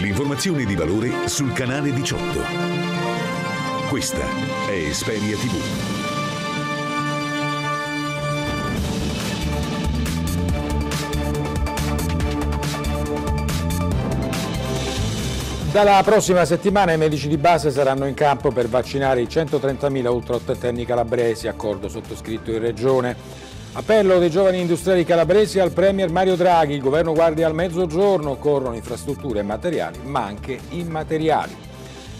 L'informazione di valore sul canale 18. Questa è Esperia TV. Dalla prossima settimana i medici di base saranno in campo per vaccinare i 130.000 ultraottenni calabresi, accordo sottoscritto in Regione. Appello dei giovani industriali calabresi al Premier Mario Draghi. Il governo guarda al mezzogiorno, corrono infrastrutture materiali, ma anche immateriali.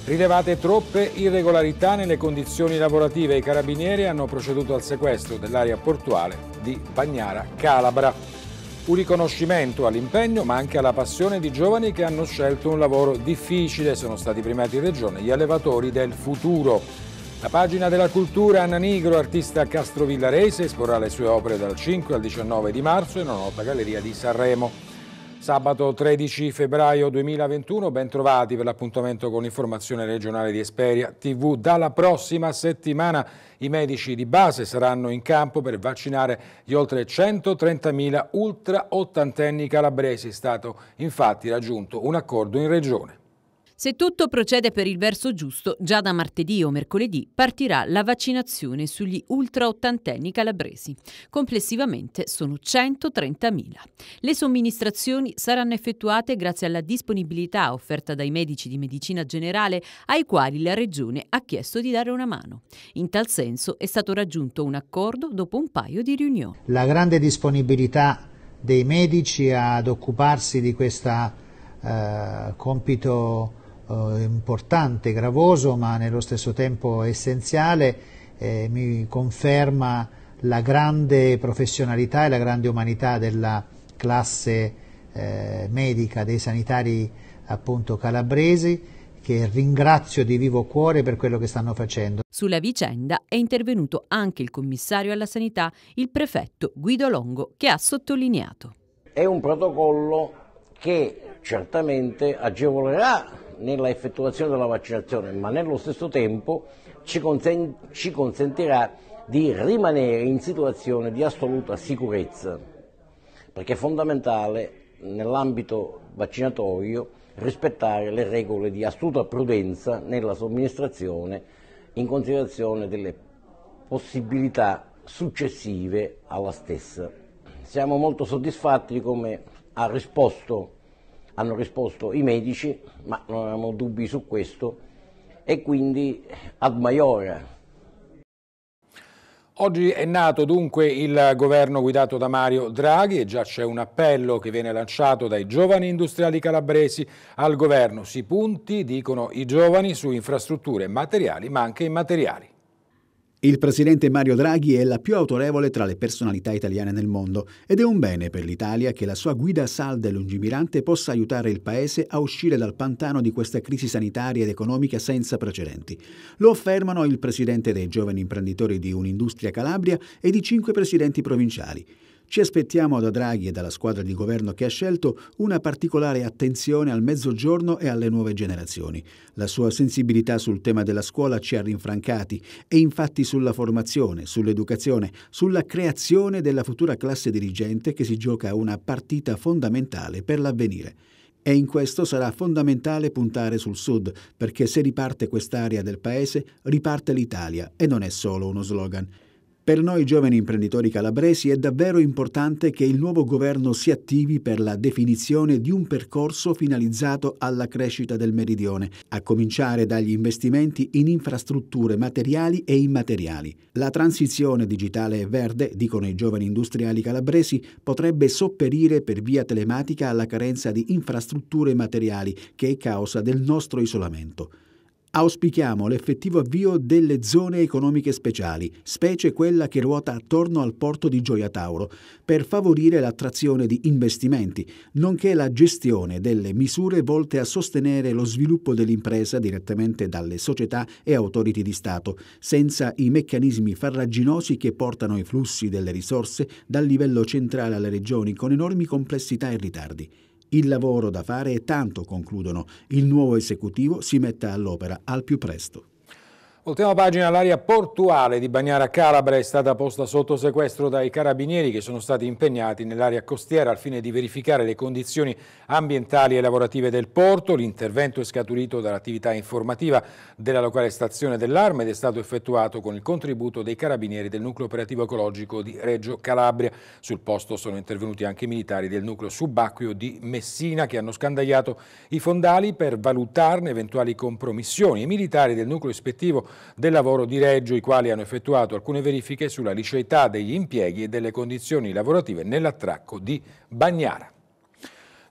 Rilevate troppe irregolarità nelle condizioni lavorative. I carabinieri hanno proceduto al sequestro dell'area portuale di Bagnara Calabra. Un riconoscimento all'impegno ma anche alla passione di giovani che hanno scelto un lavoro difficile. Sono stati primati in regione gli allevatori del futuro. La pagina della cultura Anna Nigro, artista castrovillarese, esporrà le sue opere dal 5 al 19 di marzo in una nota galleria di Sanremo. Sabato 13 febbraio 2021, ben trovati per l'appuntamento con l'informazione regionale di Esperia TV. Dalla prossima settimana i medici di base saranno in campo per vaccinare gli oltre 130.000 ultra ottantenni calabresi. È stato infatti raggiunto un accordo in regione. Se tutto procede per il verso giusto, già da martedì o mercoledì partirà la vaccinazione sugli ultra ottantenni calabresi. Complessivamente sono 130.000. Le somministrazioni saranno effettuate grazie alla disponibilità offerta dai medici di medicina generale ai quali la Regione ha chiesto di dare una mano. In tal senso è stato raggiunto un accordo dopo un paio di riunioni. La grande disponibilità dei medici ad occuparsi di questo eh, compito eh, importante, gravoso, ma nello stesso tempo essenziale, eh, mi conferma la grande professionalità e la grande umanità della classe eh, medica, dei sanitari appunto calabresi, che ringrazio di vivo cuore per quello che stanno facendo. Sulla vicenda è intervenuto anche il commissario alla sanità, il prefetto Guido Longo, che ha sottolineato. È un protocollo che certamente agevolerà nella effettuazione della vaccinazione, ma nello stesso tempo ci, consent- ci consentirà di rimanere in situazione di assoluta sicurezza, perché è fondamentale nell'ambito vaccinatorio rispettare le regole di assoluta prudenza nella somministrazione in considerazione delle possibilità successive alla stessa. Siamo molto soddisfatti di come ha risposto hanno risposto i medici, ma non avevamo dubbi su questo, e quindi ad maiora. Oggi è nato dunque il governo guidato da Mario Draghi e già c'è un appello che viene lanciato dai giovani industriali calabresi al governo. Si punti, dicono i giovani, su infrastrutture materiali ma anche immateriali. Il presidente Mario Draghi è la più autorevole tra le personalità italiane nel mondo ed è un bene per l'Italia che la sua guida salda e lungimirante possa aiutare il Paese a uscire dal pantano di questa crisi sanitaria ed economica senza precedenti. Lo affermano il presidente dei giovani imprenditori di Un'Industria Calabria e di cinque presidenti provinciali. Ci aspettiamo da Draghi e dalla squadra di governo che ha scelto una particolare attenzione al mezzogiorno e alle nuove generazioni. La sua sensibilità sul tema della scuola ci ha rinfrancati e infatti sulla formazione, sull'educazione, sulla creazione della futura classe dirigente che si gioca una partita fondamentale per l'avvenire e in questo sarà fondamentale puntare sul sud, perché se riparte quest'area del paese, riparte l'Italia e non è solo uno slogan. Per noi giovani imprenditori calabresi è davvero importante che il nuovo governo si attivi per la definizione di un percorso finalizzato alla crescita del meridione, a cominciare dagli investimenti in infrastrutture materiali e immateriali. La transizione digitale e verde, dicono i giovani industriali calabresi, potrebbe sopperire per via telematica alla carenza di infrastrutture materiali che è causa del nostro isolamento. Auspichiamo l'effettivo avvio delle zone economiche speciali, specie quella che ruota attorno al porto di Gioia Tauro, per favorire l'attrazione di investimenti, nonché la gestione delle misure volte a sostenere lo sviluppo dell'impresa direttamente dalle società e autorità di Stato, senza i meccanismi farraginosi che portano i flussi delle risorse dal livello centrale alle regioni con enormi complessità e ritardi. Il lavoro da fare è tanto, concludono. Il nuovo esecutivo si mette all'opera al più presto. Ultima pagina, l'area portuale di Bagnara Calabria è stata posta sotto sequestro dai carabinieri che sono stati impegnati nell'area costiera al fine di verificare le condizioni ambientali e lavorative del porto. L'intervento è scaturito dall'attività informativa della locale stazione dell'arma ed è stato effettuato con il contributo dei carabinieri del nucleo operativo ecologico di Reggio Calabria. Sul posto sono intervenuti anche i militari del nucleo subacqueo di Messina che hanno scandagliato i fondali per valutarne eventuali compromissioni. I militari del nucleo ispettivo del lavoro di Reggio, i quali hanno effettuato alcune verifiche sulla liceità degli impieghi e delle condizioni lavorative nell'attracco di Bagnara.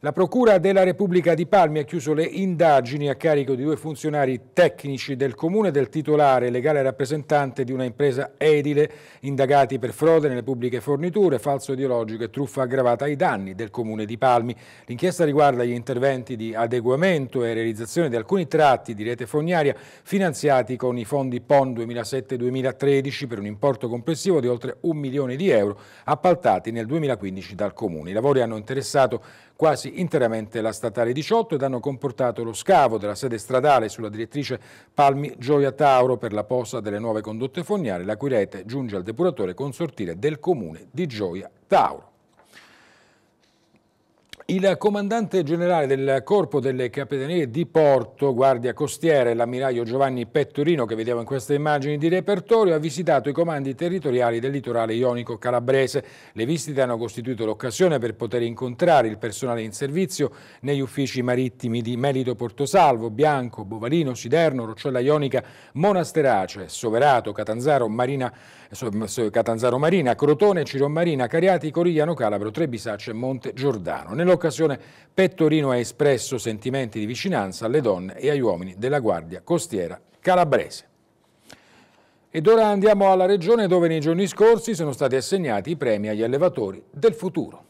La Procura della Repubblica di Palmi ha chiuso le indagini a carico di due funzionari tecnici del comune del titolare legale rappresentante di una impresa edile indagati per frode nelle pubbliche forniture, falso ideologico e truffa aggravata ai danni del comune di Palmi. L'inchiesta riguarda gli interventi di adeguamento e realizzazione di alcuni tratti di rete fognaria finanziati con i fondi PON 2007-2013 per un importo complessivo di oltre un milione di euro appaltati nel 2015 dal comune. I lavori hanno interessato quasi interamente la statale 18 ed hanno comportato lo scavo della sede stradale sulla direttrice Palmi Gioia Tauro per la posa delle nuove condotte fognarie, la cui rete giunge al depuratore consortile del comune di Gioia Tauro. Il comandante generale del Corpo delle Capitanie di Porto, Guardia Costiera, l'ammiraglio Giovanni Pettorino, che vediamo in queste immagini di repertorio, ha visitato i comandi territoriali del litorale ionico calabrese. Le visite hanno costituito l'occasione per poter incontrare il personale in servizio negli uffici marittimi di Melito Portosalvo, Bianco, Bovalino, Siderno, Roccella Ionica, Monasterace, Soverato, Catanzaro Marina, Catanzaro Marina Crotone, Ciro Marina, Cariati, Corigliano Calabro, Trebisacce e Monte Giordano. Nello quell'occasione Pettorino ha espresso sentimenti di vicinanza alle donne e agli uomini della Guardia Costiera Calabrese. Ed ora andiamo alla regione dove nei giorni scorsi sono stati assegnati i premi agli allevatori del futuro.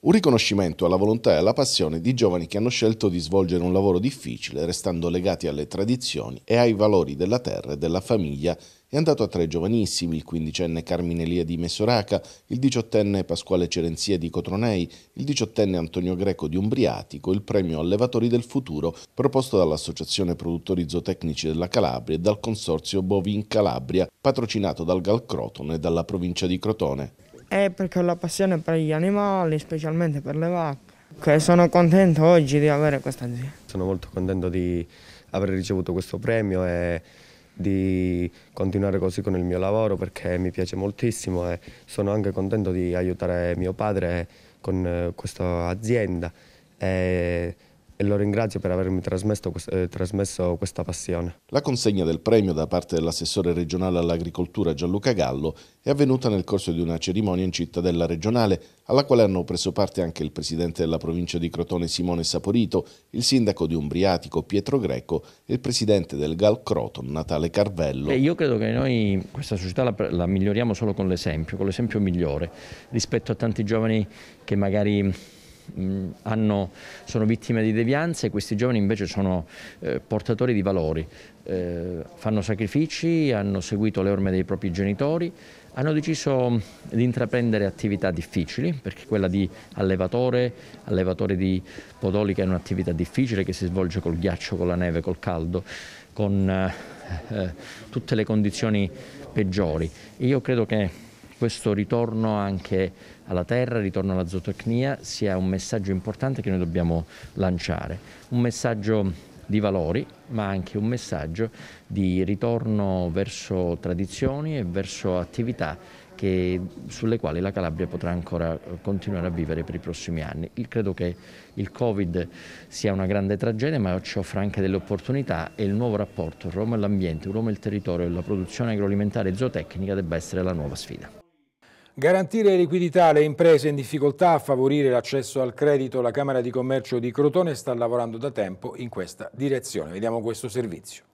Un riconoscimento alla volontà e alla passione di giovani che hanno scelto di svolgere un lavoro difficile, restando legati alle tradizioni e ai valori della terra e della famiglia è andato a tre giovanissimi, il quindicenne Carmine Lia di Messoraca, il diciottenne Pasquale Cerenzia di Cotronei, il diciottenne Antonio Greco di Umbriatico, il premio Allevatori del Futuro proposto dall'Associazione Produttori Zootecnici della Calabria e dal Consorzio Bovin Calabria, patrocinato dal Gal Crotone e dalla provincia di Crotone. È perché ho la passione per gli animali, specialmente per le vacche. Okay, sono contento oggi di avere questa zia. Sono molto contento di aver ricevuto questo premio e di continuare così con il mio lavoro perché mi piace moltissimo e sono anche contento di aiutare mio padre con eh, questa azienda. E e lo ringrazio per avermi trasmesso, eh, trasmesso questa passione. La consegna del premio da parte dell'assessore regionale all'agricoltura Gianluca Gallo è avvenuta nel corso di una cerimonia in cittadella regionale alla quale hanno preso parte anche il presidente della provincia di Crotone Simone Saporito, il sindaco di Umbriatico Pietro Greco e il presidente del Gal Croton Natale Carvello. E eh, io credo che noi questa società la, la miglioriamo solo con l'esempio, con l'esempio migliore rispetto a tanti giovani che magari hanno, sono vittime di devianze, questi giovani invece sono eh, portatori di valori, eh, fanno sacrifici, hanno seguito le orme dei propri genitori, hanno deciso di intraprendere attività difficili, perché quella di allevatore, allevatore di podolica è un'attività difficile che si svolge col ghiaccio, con la neve, col caldo, con eh, eh tutte le condizioni peggiori. Io credo che questo ritorno anche alla terra, ritorno alla zootecnia, sia un messaggio importante che noi dobbiamo lanciare. Un messaggio di valori, ma anche un messaggio di ritorno verso tradizioni e verso attività che, sulle quali la Calabria potrà ancora eh, continuare a vivere per i prossimi anni. Io credo che il Covid sia una grande tragedia, ma ci offre anche delle opportunità e il nuovo rapporto Roma e l'ambiente, Roma e il territorio e la produzione agroalimentare e zootecnica debba essere la nuova sfida. Garantire liquidità alle imprese in difficoltà, favorire l'accesso al credito, la Camera di Commercio di Crotone sta lavorando da tempo in questa direzione. Vediamo questo servizio.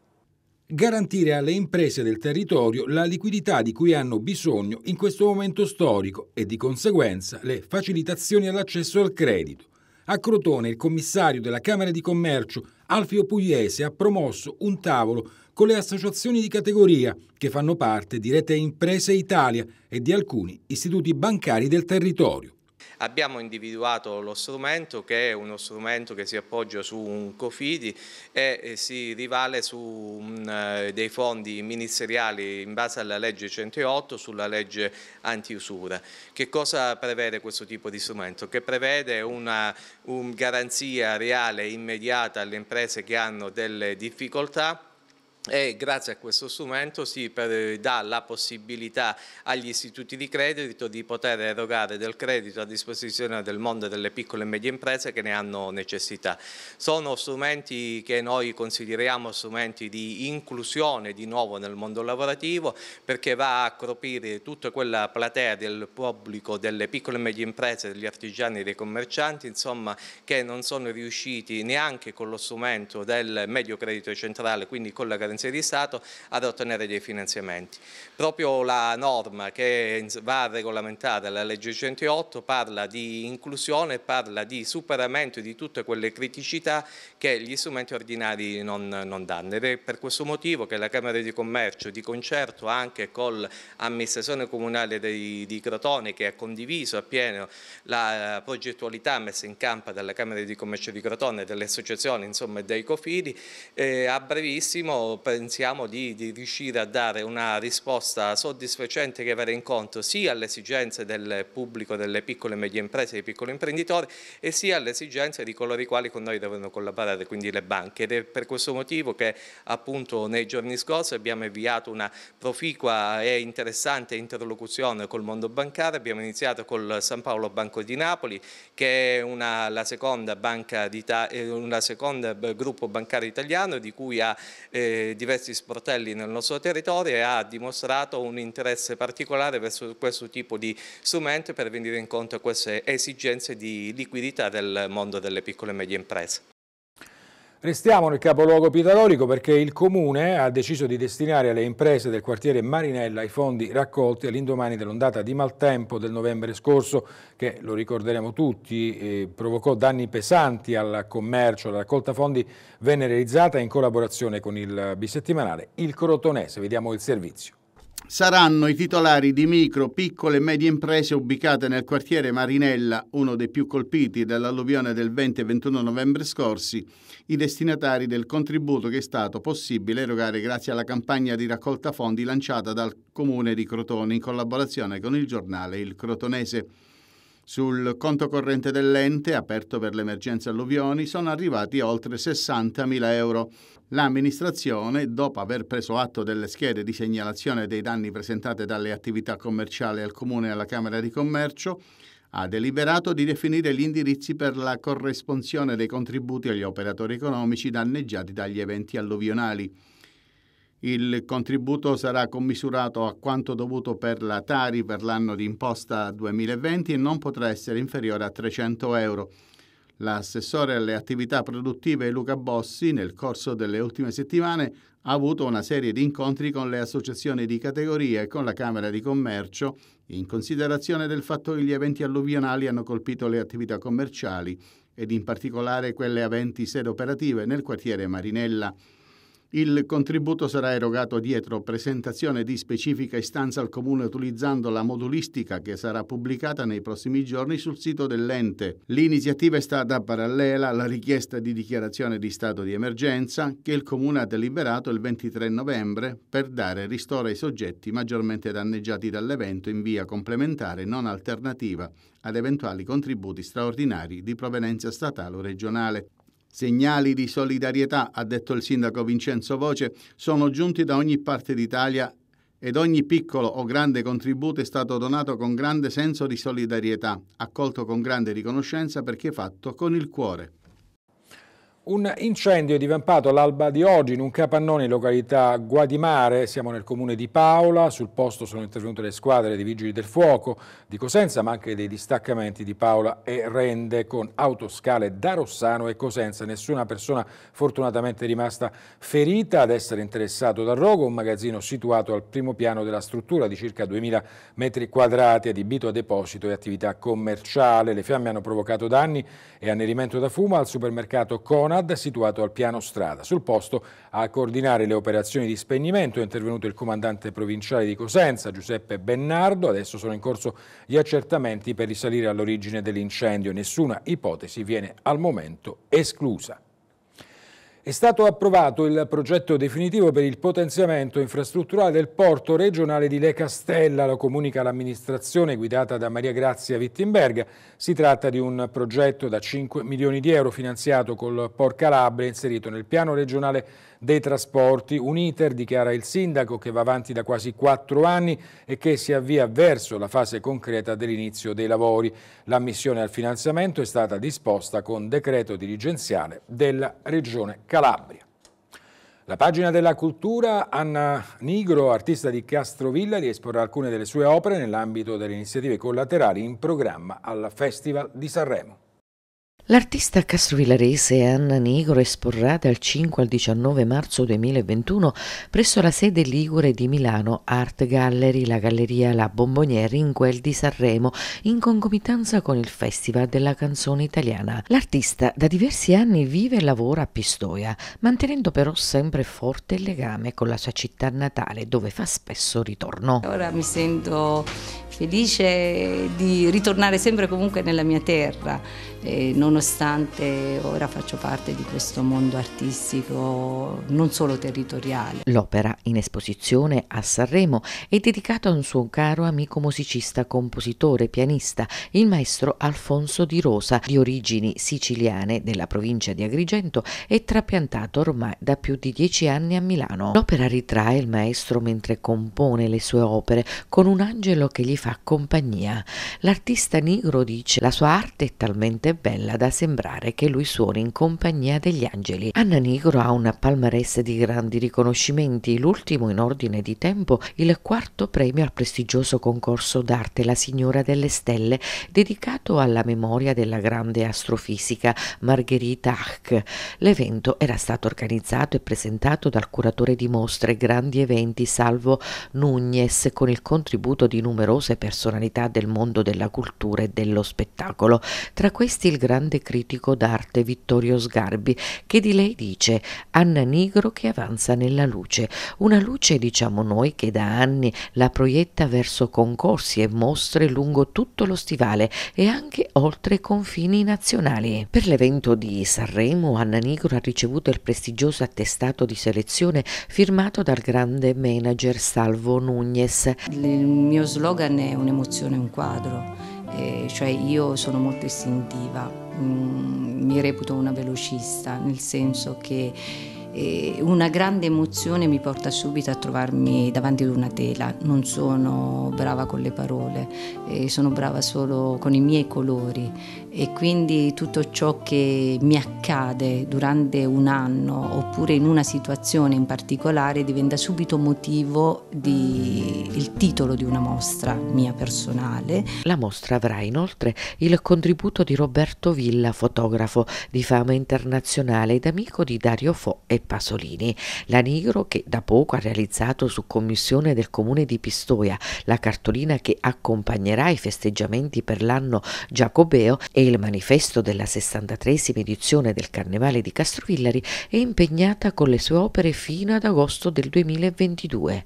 Garantire alle imprese del territorio la liquidità di cui hanno bisogno in questo momento storico e di conseguenza le facilitazioni all'accesso al credito. A Crotone il commissario della Camera di Commercio Alfio Pugliese ha promosso un tavolo con le associazioni di categoria che fanno parte di Rete Imprese Italia e di alcuni istituti bancari del territorio abbiamo individuato lo strumento che è uno strumento che si appoggia su un COFIDI e eh, si rivale su eh, dei fondi ministeriali in base alla legge 108 sulla legge antiusura. Che cosa prevede questo tipo di strumento? Che prevede una un garanzia reale e immediata alle imprese che hanno delle difficoltà e grazie a questo strumento si eh, dà la possibilità agli istituti di credito di poter erogare del credito a disposizione del mondo delle piccole e medie imprese che ne hanno necessità. Sono strumenti che noi consideriamo strumenti di inclusione di nuovo nel mondo lavorativo perché va a cropire tutta quella platea del pubblico delle piccole e medie imprese, degli artigiani e dei commercianti insomma, che non sono riusciti neanche con lo strumento del medio credito centrale, quindi con la garanzia agenzie di Stato ad ottenere dei finanziamenti. Proprio la norma che va a regolamentare la legge 108 parla di inclusione, parla di superamento di tutte quelle criticità che gli strumenti ordinari non, non danno ed è per questo motivo che la Camera di Commercio di concerto anche con l'amministrazione comunale dei, di Crotone che ha condiviso appieno la progettualità messa in campo dalla Camera di Commercio di Crotone, delle associazioni insomma, dei cofidi eh, a brevissimo pensiamo di, di, riuscire a dare una risposta soddisfacente che vada incontro sia alle esigenze del pubblico, delle piccole e medie imprese, dei piccoli imprenditori e sia alle esigenze di coloro i quali con noi devono collaborare, quindi le banche. Ed è per questo motivo che appunto nei giorni scorsi abbiamo avviato una proficua e interessante interlocuzione col mondo bancario, abbiamo iniziato col San Paolo Banco di Napoli che è una, la seconda banca di, eh, una seconda gruppo bancario italiano di cui ha eh, diversi sportelli nel nostro territorio e ha dimostrato un interesse particolare verso questo tipo di strumento per venire incontro a queste esigenze di liquidità del mondo delle piccole e medie imprese. Restiamo nel capoluogo pitalorico perché il Comune ha deciso di destinare alle imprese del quartiere Marinella i fondi raccolti all'indomani dell'ondata di maltempo del novembre scorso che, lo ricorderemo tutti, eh, provocò danni pesanti al commercio. La raccolta fondi venne realizzata in collaborazione con il bisettimanale Il Crotonese. Vediamo il servizio saranno i titolari di micro, piccole e medie imprese ubicate nel quartiere Marinella, uno dei più colpiti dall'alluvione del 20 e 21 novembre scorsi, i destinatari del contributo che è stato possibile erogare grazie alla campagna di raccolta fondi lanciata dal Comune di Crotone in collaborazione con il giornale Il Crotonese. Sul conto corrente dell'ente, aperto per l'emergenza alluvioni, sono arrivati oltre 60.000 euro. L'amministrazione, dopo aver preso atto delle schede di segnalazione dei danni presentate dalle attività commerciali al Comune e alla Camera di Commercio, ha deliberato di definire gli indirizzi per la corresponsione dei contributi agli operatori economici danneggiati dagli eventi alluvionali. Il contributo sarà commisurato a quanto dovuto per la Tari per l'anno di imposta 2020 e non potrà essere inferiore a 300 euro. L'assessore alle attività produttive Luca Bossi, nel corso delle ultime settimane, ha avuto una serie di incontri con le associazioni di categoria e con la Camera di Commercio, in considerazione del fatto che gli eventi alluvionali hanno colpito le attività commerciali ed in particolare quelle aventi sede operative nel quartiere Marinella. Il contributo sarà erogato dietro presentazione di specifica istanza al Comune utilizzando la modulistica che sarà pubblicata nei prossimi giorni sul sito dell'ente. L'iniziativa è stata parallela alla richiesta di dichiarazione di stato di emergenza che il Comune ha deliberato il 23 novembre per dare ristoro ai soggetti maggiormente danneggiati dall'evento in via complementare non alternativa ad eventuali contributi straordinari di provenienza statale o regionale. Segnali di solidarietà, ha detto il sindaco Vincenzo Voce, sono giunti da ogni parte d'Italia ed ogni piccolo o grande contributo è stato donato con grande senso di solidarietà, accolto con grande riconoscenza perché fatto con il cuore. Un incendio è divampato all'alba di oggi in un capannone in località Guadimare, siamo nel comune di Paola, sul posto sono intervenute le squadre dei vigili del fuoco di Cosenza ma anche dei distaccamenti di Paola e Rende con autoscale da Rossano e Cosenza, nessuna persona fortunatamente rimasta ferita ad essere interessato dal rogo, un magazzino situato al primo piano della struttura di circa 2000 metri quadrati adibito a deposito e attività commerciale, le fiamme hanno provocato danni e annerimento da fumo al supermercato Cona MAD situato al piano strada. Sul posto a coordinare le operazioni di spegnimento è intervenuto il comandante provinciale di Cosenza, Giuseppe Bennardo. Adesso sono in corso gli accertamenti per risalire all'origine dell'incendio. Nessuna ipotesi viene al momento esclusa. È stato approvato il progetto definitivo per il potenziamento infrastrutturale del porto regionale di Le Castella, lo comunica l'amministrazione guidata da Maria Grazia Wittenberg. Si tratta di un progetto da 5 milioni di euro finanziato col Por Calabria inserito nel piano regionale dei trasporti, un iter, dichiara il sindaco, che va avanti da quasi 4 anni e che si avvia verso la fase concreta dell'inizio dei lavori. L'ammissione al finanziamento è stata disposta con decreto dirigenziale della Regione Calabria. La pagina della cultura, Anna Nigro, artista di Castrovilla, riesporrà alcune delle sue opere nell'ambito delle iniziative collaterali in programma al Festival di Sanremo. L'artista castrovillarese Anna Nigro esporrà dal 5 al 19 marzo 2021 presso la sede Ligure di Milano Art Gallery, la galleria La Bombonieri in quel di Sanremo, in concomitanza con il Festival della canzone italiana. L'artista da diversi anni vive e lavora a Pistoia, mantenendo però sempre forte il legame con la sua città natale, dove fa spesso ritorno. Ora mi sento felice di ritornare sempre comunque nella mia terra, eh, nonostante ora faccio parte di questo mondo artistico non solo territoriale. L'opera in esposizione a Sanremo è dedicata a un suo caro amico musicista, compositore, pianista, il maestro Alfonso Di Rosa, di origini siciliane della provincia di Agrigento e trapiantato ormai da più di dieci anni a Milano. L'opera ritrae il maestro mentre compone le sue opere con un angelo che gli fa fa compagnia. L'artista Nigro dice la sua arte è talmente bella da sembrare che lui suoni in compagnia degli angeli. Anna Nigro ha una palmarès di grandi riconoscimenti, l'ultimo in ordine di tempo il quarto premio al prestigioso concorso d'arte La Signora delle Stelle dedicato alla memoria della grande astrofisica Margherita Ach. L'evento era stato organizzato e presentato dal curatore di mostre Grandi Eventi Salvo Nunez con il contributo di numerose personalità del mondo della cultura e dello spettacolo, tra questi il grande critico d'arte Vittorio Sgarbi, che di lei dice Anna Nigro che avanza nella luce, una luce diciamo noi che da anni la proietta verso concorsi e mostre lungo tutto lo stivale e anche oltre i confini nazionali. Per l'evento di Sanremo Anna Nigro ha ricevuto il prestigioso attestato di selezione firmato dal grande manager Salvo Nunez. Il mio slogan è un'emozione, un quadro, eh, cioè io sono molto istintiva, mm, mi reputo una velocista, nel senso che una grande emozione mi porta subito a trovarmi davanti ad una tela. Non sono brava con le parole, sono brava solo con i miei colori e quindi tutto ciò che mi accade durante un anno oppure in una situazione in particolare diventa subito motivo del titolo di una mostra mia personale. La mostra avrà inoltre il contributo di Roberto Villa, fotografo di fama internazionale ed amico di Dario Fo e Pasolini, la Nigro che da poco ha realizzato su commissione del comune di Pistoia la cartolina che accompagnerà i festeggiamenti per l'anno giacobeo e il manifesto della 63 edizione del Carnevale di Castrovillari è impegnata con le sue opere fino ad agosto del 2022.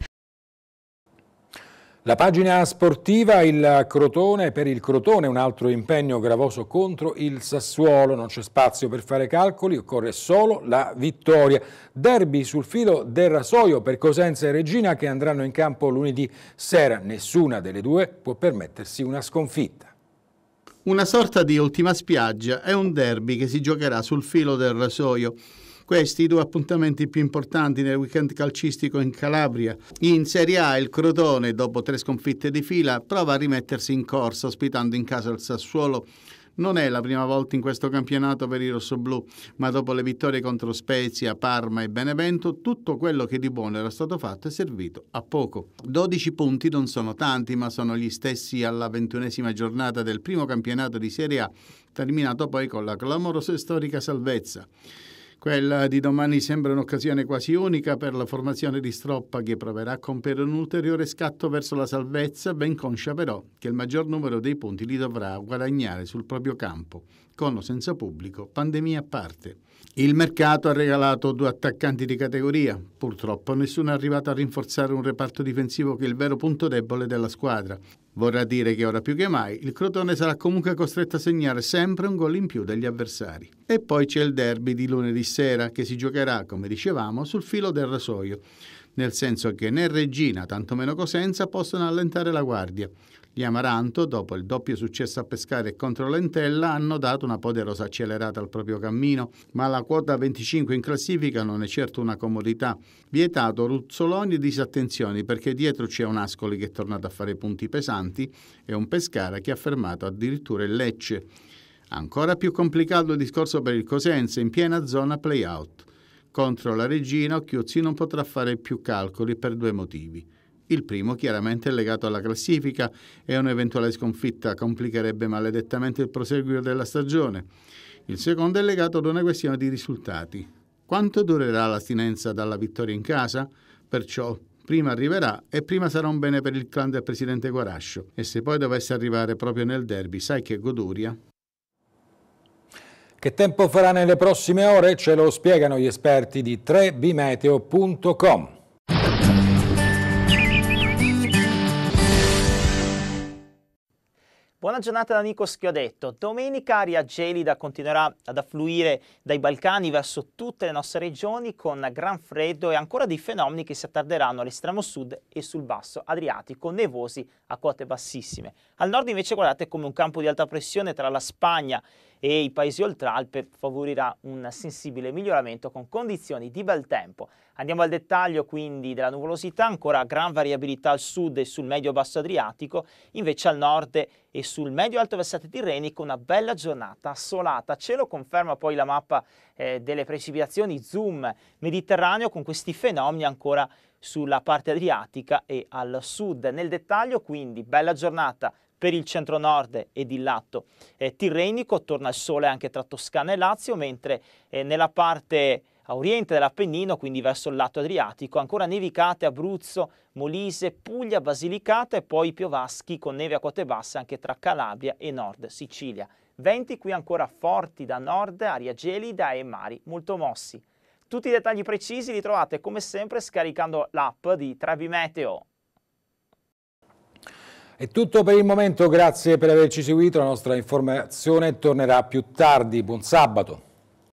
La pagina sportiva, il Crotone per il Crotone, un altro impegno gravoso contro il Sassuolo, non c'è spazio per fare calcoli, occorre solo la vittoria. Derby sul filo del rasoio per Cosenza e Regina che andranno in campo lunedì sera, nessuna delle due può permettersi una sconfitta. Una sorta di ultima spiaggia è un derby che si giocherà sul filo del rasoio. Questi i due appuntamenti più importanti nel weekend calcistico in Calabria. In Serie A il Crotone, dopo tre sconfitte di fila, prova a rimettersi in corsa ospitando in casa il Sassuolo. Non è la prima volta in questo campionato per i rossoblù, ma dopo le vittorie contro Spezia, Parma e Benevento, tutto quello che di buono era stato fatto è servito a poco. 12 punti non sono tanti, ma sono gli stessi alla ventunesima giornata del primo campionato di Serie A, terminato poi con la clamorosa e storica salvezza. Quella di domani sembra un'occasione quasi unica per la formazione di Stroppa che proverà a compiere un ulteriore scatto verso la salvezza, ben conscia però che il maggior numero dei punti li dovrà guadagnare sul proprio campo con o senza pubblico, pandemia a parte. Il mercato ha regalato due attaccanti di categoria. Purtroppo nessuno è arrivato a rinforzare un reparto difensivo che è il vero punto debole della squadra. Vorrà dire che ora più che mai il Crotone sarà comunque costretto a segnare sempre un gol in più degli avversari. E poi c'è il derby di lunedì sera che si giocherà, come dicevamo, sul filo del rasoio, nel senso che né Regina, tantomeno Cosenza, possono allentare la guardia. Gli Amaranto, dopo il doppio successo a pescare e contro l'Entella, hanno dato una poderosa accelerata al proprio cammino, ma la quota 25 in classifica non è certo una comodità. Vietato ruzzoloni e disattenzioni perché dietro c'è un Ascoli che è tornato a fare punti pesanti e un Pescara che ha fermato addirittura il Lecce. Ancora più complicato il discorso per il Cosenza in piena zona play-out. Contro la Regina Occhiozzi non potrà fare più calcoli per due motivi. Il primo chiaramente è legato alla classifica e un'eventuale sconfitta complicherebbe maledettamente il proseguire della stagione. Il secondo è legato ad una questione di risultati. Quanto durerà l'astinenza dalla vittoria in casa? Perciò prima arriverà e prima sarà un bene per il clan del presidente Guarascio. E se poi dovesse arrivare proprio nel derby, sai che goduria? Che tempo farà nelle prossime ore? Ce lo spiegano gli esperti di 3bmeteo.com. Buona giornata da Nico Schiodetto. Domenica aria gelida continuerà ad affluire dai Balcani verso tutte le nostre regioni con gran freddo e ancora dei fenomeni che si attarderanno all'estremo sud e sul basso Adriatico, nevosi a quote bassissime. Al nord invece guardate come un campo di alta pressione tra la Spagna e e i paesi oltralpe favorirà un sensibile miglioramento con condizioni di bel tempo. Andiamo al dettaglio quindi della nuvolosità, ancora gran variabilità al sud e sul medio-basso Adriatico, invece al nord e sul medio-alto versante tirrenico una bella giornata assolata. Ce lo conferma poi la mappa eh, delle precipitazioni zoom mediterraneo con questi fenomeni ancora sulla parte adriatica e al sud. Nel dettaglio quindi bella giornata per il centro-nord ed il lato eh, tirrenico, torna il sole anche tra Toscana e Lazio, mentre eh, nella parte a oriente dell'Appennino, quindi verso il lato adriatico, ancora nevicate Abruzzo, Molise, Puglia, Basilicata e poi piovaschi con neve a quote basse anche tra Calabria e Nord Sicilia. Venti qui ancora forti da nord, aria gelida e mari molto mossi. Tutti i dettagli precisi li trovate come sempre scaricando l'app di Trebi Meteo. È tutto per il momento, grazie per averci seguito, la nostra informazione tornerà più tardi. Buon sabato!